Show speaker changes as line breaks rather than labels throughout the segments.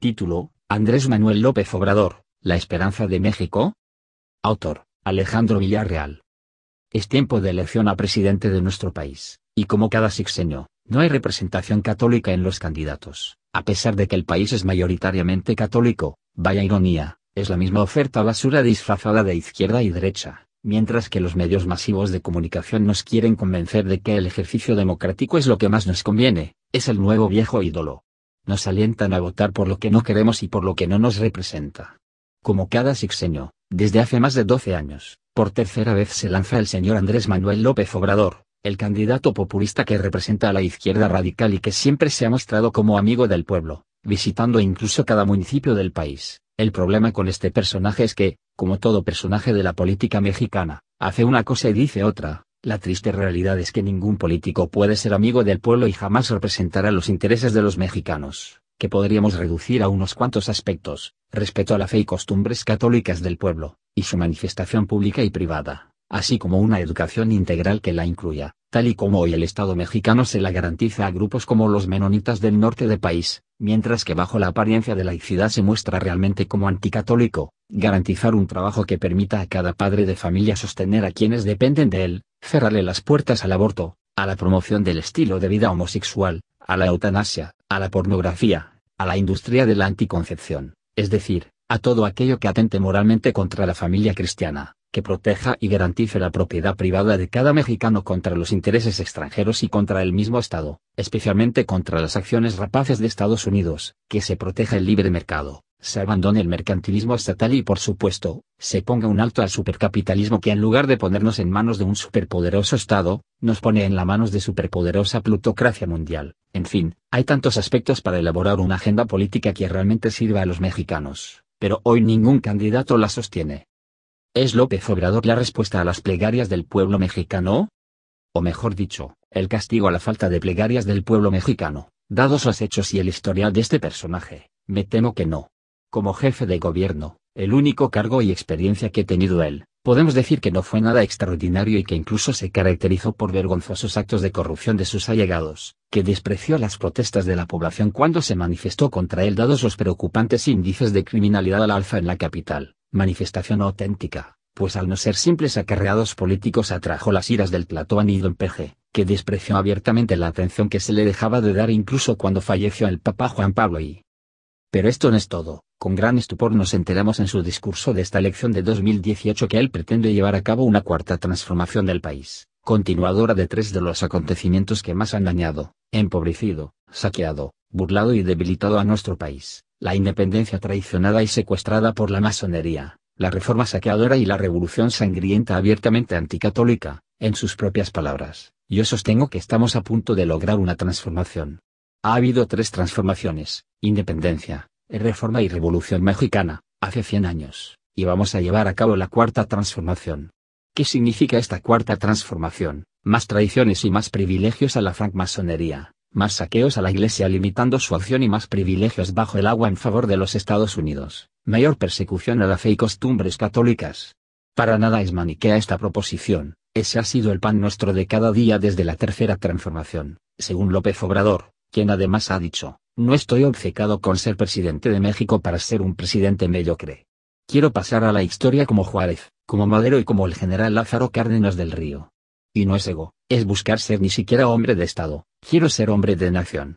Título, Andrés Manuel López Obrador, La Esperanza de México. Autor, Alejandro Villarreal. Es tiempo de elección a presidente de nuestro país, y como cada sexenio, no hay representación católica en los candidatos, a pesar de que el país es mayoritariamente católico, vaya ironía, es la misma oferta basura disfrazada de izquierda y derecha, mientras que los medios masivos de comunicación nos quieren convencer de que el ejercicio democrático es lo que más nos conviene, es el nuevo viejo ídolo nos alientan a votar por lo que no queremos y por lo que no nos representa. Como cada sexenio, desde hace más de 12 años, por tercera vez se lanza el señor Andrés Manuel López Obrador, el candidato populista que representa a la izquierda radical y que siempre se ha mostrado como amigo del pueblo, visitando incluso cada municipio del país. El problema con este personaje es que, como todo personaje de la política mexicana, hace una cosa y dice otra, la triste realidad es que ningún político puede ser amigo del pueblo y jamás representará los intereses de los mexicanos, que podríamos reducir a unos cuantos aspectos, respeto a la fe y costumbres católicas del pueblo, y su manifestación pública y privada, así como una educación integral que la incluya, tal y como hoy el Estado mexicano se la garantiza a grupos como los menonitas del norte del país, mientras que bajo la apariencia de laicidad se muestra realmente como anticatólico, garantizar un trabajo que permita a cada padre de familia sostener a quienes dependen de él, cerrarle las puertas al aborto, a la promoción del estilo de vida homosexual, a la eutanasia, a la pornografía, a la industria de la anticoncepción, es decir, a todo aquello que atente moralmente contra la familia cristiana, que proteja y garantice la propiedad privada de cada mexicano contra los intereses extranjeros y contra el mismo Estado, especialmente contra las acciones rapaces de Estados Unidos, que se proteja el libre mercado, se abandone el mercantilismo estatal y por supuesto, se ponga un alto al supercapitalismo que en lugar de ponernos en manos de un superpoderoso Estado, nos pone en la manos de superpoderosa plutocracia mundial. En fin, hay tantos aspectos para elaborar una agenda política que realmente sirva a los mexicanos, pero hoy ningún candidato la sostiene. ¿Es López Obrador la respuesta a las plegarias del pueblo mexicano? O mejor dicho, el castigo a la falta de plegarias del pueblo mexicano, dados los hechos y el historial de este personaje, me temo que no como jefe de gobierno, el único cargo y experiencia que ha tenido él, podemos decir que no fue nada extraordinario y que incluso se caracterizó por vergonzosos actos de corrupción de sus allegados, que despreció las protestas de la población cuando se manifestó contra él dados los preocupantes índices de criminalidad al alza en la capital, manifestación auténtica, pues al no ser simples acarreados políticos atrajo las iras del platón y don Peje, que despreció abiertamente la atención que se le dejaba de dar incluso cuando falleció el Papa Juan Pablo y. Pero esto no es todo, con gran estupor nos enteramos en su discurso de esta elección de 2018 que él pretende llevar a cabo una cuarta transformación del país, continuadora de tres de los acontecimientos que más han dañado, empobrecido, saqueado, burlado y debilitado a nuestro país, la independencia traicionada y secuestrada por la masonería, la reforma saqueadora y la revolución sangrienta abiertamente anticatólica, en sus propias palabras, yo sostengo que estamos a punto de lograr una transformación. Ha habido tres transformaciones, independencia, Reforma y Revolución Mexicana, hace 100 años, y vamos a llevar a cabo la cuarta transformación. ¿Qué significa esta cuarta transformación? Más traiciones y más privilegios a la francmasonería, más saqueos a la Iglesia limitando su acción y más privilegios bajo el agua en favor de los Estados Unidos, mayor persecución a la fe y costumbres católicas. Para nada es maniquea esta proposición, ese ha sido el pan nuestro de cada día desde la tercera transformación, según López Obrador, quien además ha dicho, no estoy obcecado con ser presidente de México para ser un presidente mediocre. Quiero pasar a la historia como Juárez, como Madero y como el general Lázaro Cárdenas del Río. Y no es ego, es buscar ser ni siquiera hombre de Estado, quiero ser hombre de nación.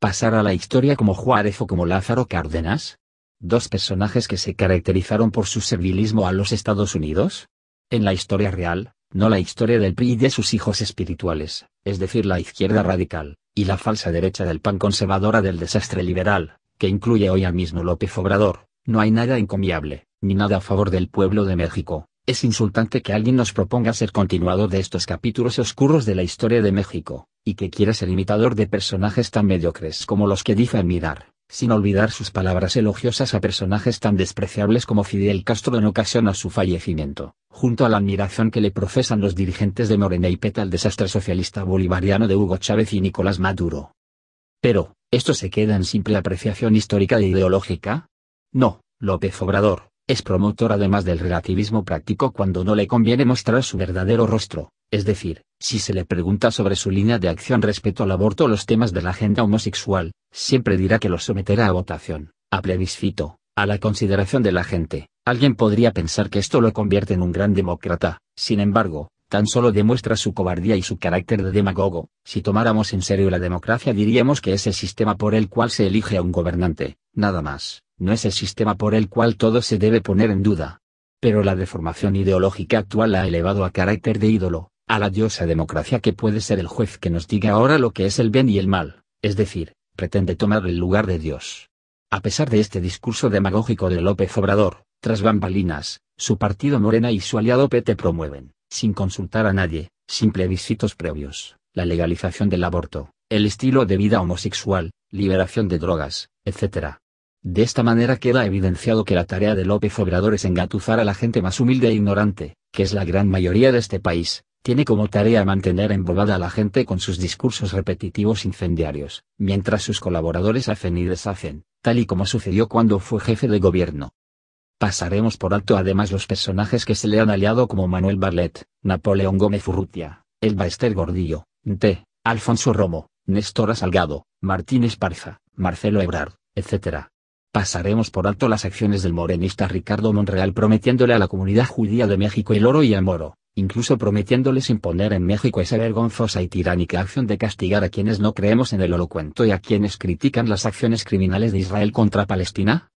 Pasar a la historia como Juárez o como Lázaro Cárdenas. Dos personajes que se caracterizaron por su servilismo a los Estados Unidos. En la historia real, no la historia del PRI y de sus hijos espirituales, es decir, la izquierda radical y la falsa derecha del pan conservadora del desastre liberal, que incluye hoy al mismo López Obrador, no hay nada encomiable, ni nada a favor del pueblo de México. Es insultante que alguien nos proponga ser continuador de estos capítulos oscuros de la historia de México, y que quiera ser imitador de personajes tan mediocres como los que dijo mirar, sin olvidar sus palabras elogiosas a personajes tan despreciables como Fidel Castro en ocasión a su fallecimiento junto a la admiración que le profesan los dirigentes de Morena y Peta al desastre socialista bolivariano de Hugo Chávez y Nicolás Maduro. Pero, ¿esto se queda en simple apreciación histórica e ideológica? No, López Obrador, es promotor además del relativismo práctico cuando no le conviene mostrar su verdadero rostro, es decir, si se le pregunta sobre su línea de acción respecto al aborto o los temas de la agenda homosexual, siempre dirá que lo someterá a votación, a plebiscito, a la consideración de la gente, alguien podría pensar que esto lo convierte en un gran demócrata, sin embargo, tan solo demuestra su cobardía y su carácter de demagogo, si tomáramos en serio la democracia diríamos que es el sistema por el cual se elige a un gobernante, nada más, no es el sistema por el cual todo se debe poner en duda. Pero la deformación ideológica actual la ha elevado a carácter de ídolo, a la diosa democracia que puede ser el juez que nos diga ahora lo que es el bien y el mal, es decir, pretende tomar el lugar de Dios. A pesar de este discurso demagógico de López Obrador, tras bambalinas, su partido Morena y su aliado PT promueven, sin consultar a nadie, sin plebiscitos previos, la legalización del aborto, el estilo de vida homosexual, liberación de drogas, etc. De esta manera queda evidenciado que la tarea de López Obrador es engatuzar a la gente más humilde e ignorante, que es la gran mayoría de este país, tiene como tarea mantener embobada a la gente con sus discursos repetitivos incendiarios, mientras sus colaboradores hacen y deshacen, tal y como sucedió cuando fue jefe de gobierno. Pasaremos por alto además los personajes que se le han aliado como Manuel Barlet, Napoleón Gómez Urrutia, Elba Esther Gordillo, T. Alfonso Romo, Néstor Salgado, Martín Esparza, Marcelo Ebrard, etc. Pasaremos por alto las acciones del morenista Ricardo Monreal prometiéndole a la comunidad judía de México el oro y el moro, incluso prometiéndoles imponer en México esa vergonzosa y tiránica acción de castigar a quienes no creemos en el holocuento y a quienes critican las acciones criminales de Israel contra Palestina?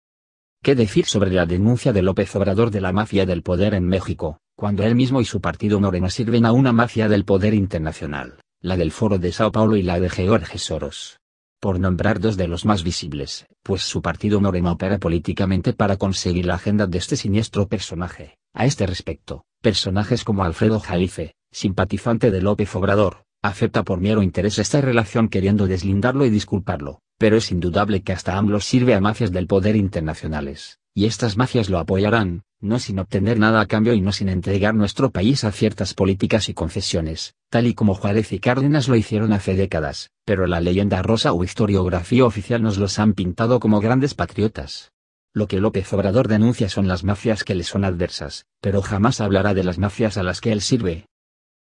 ¿Qué decir sobre la denuncia de López Obrador de la mafia del poder en México, cuando él mismo y su partido Morena sirven a una mafia del poder internacional, la del Foro de Sao Paulo y la de George Soros? Por nombrar dos de los más visibles, pues su partido Morena opera políticamente para conseguir la agenda de este siniestro personaje. A este respecto, Personajes como Alfredo Jalife, simpatizante de López Obrador, acepta por mero interés esta relación queriendo deslindarlo y disculparlo, pero es indudable que hasta AMLO sirve a mafias del poder internacionales, y estas mafias lo apoyarán, no sin obtener nada a cambio y no sin entregar nuestro país a ciertas políticas y concesiones, tal y como Juárez y Cárdenas lo hicieron hace décadas, pero la leyenda rosa o historiografía oficial nos los han pintado como grandes patriotas. Lo que López Obrador denuncia son las mafias que le son adversas, pero jamás hablará de las mafias a las que él sirve.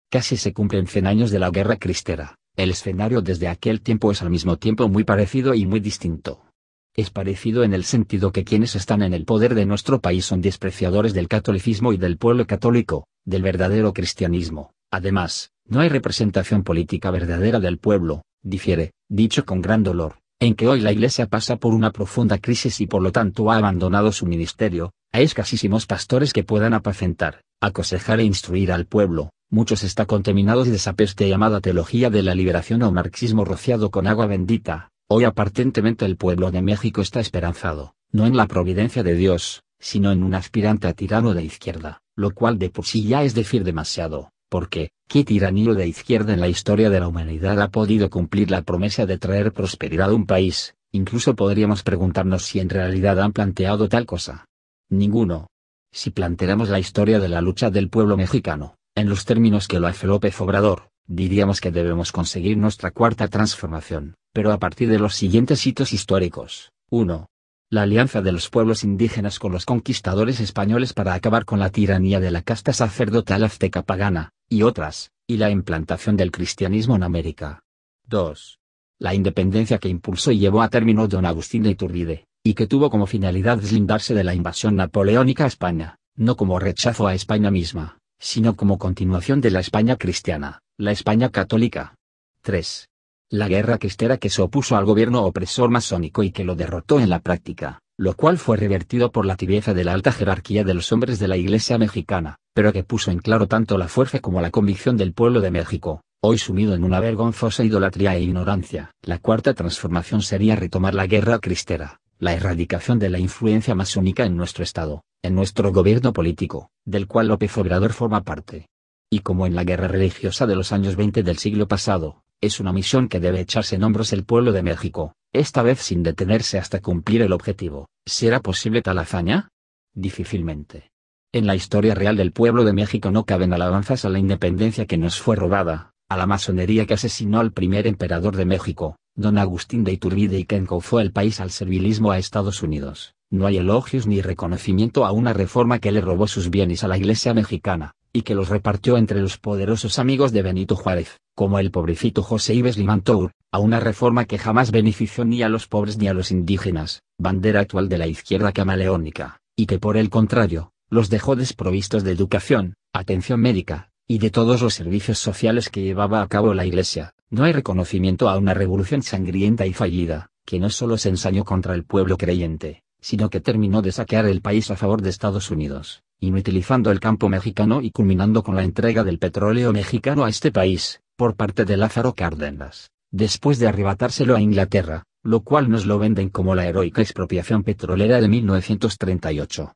Casi se cumplen 100 años de la guerra cristera. El escenario desde aquel tiempo es al mismo tiempo muy parecido y muy distinto. Es parecido en el sentido que quienes están en el poder de nuestro país son despreciadores del catolicismo y del pueblo católico, del verdadero cristianismo. Además, no hay representación política verdadera del pueblo, difiere, dicho con gran dolor, en que hoy la Iglesia pasa por una profunda crisis y por lo tanto ha abandonado su ministerio, hay escasísimos pastores que puedan apacentar, aconsejar e instruir al pueblo, muchos está contaminados de esa peste llamada teología de la liberación o marxismo rociado con agua bendita, hoy aparentemente el pueblo de México está esperanzado, no en la providencia de Dios, sino en un aspirante a tirano de izquierda, lo cual de por sí ya es decir demasiado, porque, ¿qué tiranillo de izquierda en la historia de la humanidad ha podido cumplir la promesa de traer prosperidad a un país? Incluso podríamos preguntarnos si en realidad han planteado tal cosa. Ninguno. Si planteamos la historia de la lucha del pueblo mexicano, en los términos que lo hace López Obrador, diríamos que debemos conseguir nuestra cuarta transformación, pero a partir de los siguientes hitos históricos. 1. La alianza de los pueblos indígenas con los conquistadores españoles para acabar con la tiranía de la casta sacerdotal azteca pagana y otras, y la implantación del cristianismo en América. 2. La independencia que impulsó y llevó a término don Agustín de Iturbide, y que tuvo como finalidad deslindarse de la invasión napoleónica a España, no como rechazo a España misma, sino como continuación de la España cristiana, la España católica. 3. La guerra cristera que se opuso al gobierno opresor masónico y que lo derrotó en la práctica, lo cual fue revertido por la tibieza de la alta jerarquía de los hombres de la Iglesia mexicana, pero que puso en claro tanto la fuerza como la convicción del pueblo de México, hoy sumido en una vergonzosa idolatría e ignorancia. La cuarta transformación sería retomar la guerra cristera, la erradicación de la influencia masónica en nuestro Estado, en nuestro gobierno político, del cual López Obrador forma parte. Y como en la guerra religiosa de los años 20 del siglo pasado, es una misión que debe echarse en hombros el pueblo de México, esta vez sin detenerse hasta cumplir el objetivo. ¿Será posible tal hazaña? Difícilmente. En la historia real del pueblo de México no caben alabanzas a la independencia que nos fue robada, a la masonería que asesinó al primer emperador de México, don Agustín de Iturbide y que encauzó el país al servilismo a Estados Unidos. No hay elogios ni reconocimiento a una reforma que le robó sus bienes a la Iglesia mexicana, y que los repartió entre los poderosos amigos de Benito Juárez, como el pobrecito José Ives Limantour, a una reforma que jamás benefició ni a los pobres ni a los indígenas, bandera actual de la izquierda camaleónica, y que por el contrario, los dejó desprovistos de educación, atención médica, y de todos los servicios sociales que llevaba a cabo la Iglesia. No hay reconocimiento a una revolución sangrienta y fallida, que no solo se ensañó contra el pueblo creyente, sino que terminó de saquear el país a favor de Estados Unidos, inutilizando el campo mexicano y culminando con la entrega del petróleo mexicano a este país, por parte de Lázaro Cárdenas, después de arrebatárselo a Inglaterra, lo cual nos lo venden como la heroica expropiación petrolera de 1938.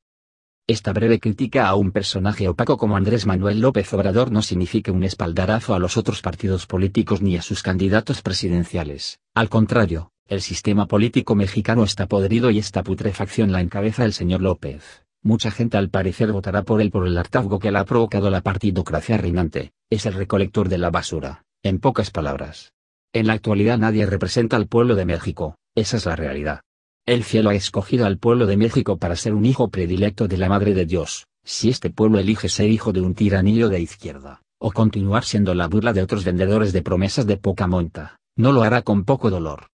Esta breve crítica a un personaje opaco como Andrés Manuel López Obrador no significa un espaldarazo a los otros partidos políticos ni a sus candidatos presidenciales. Al contrario, el sistema político mexicano está podrido y esta putrefacción la encabeza el señor López. Mucha gente al parecer votará por él por el hartazgo que le ha provocado la partidocracia reinante, es el recolector de la basura, en pocas palabras. En la actualidad nadie representa al pueblo de México, esa es la realidad. El cielo ha escogido al pueblo de México para ser un hijo predilecto de la Madre de Dios, si este pueblo elige ser hijo de un tiranillo de izquierda, o continuar siendo la burla de otros vendedores de promesas de poca monta, no lo hará con poco dolor.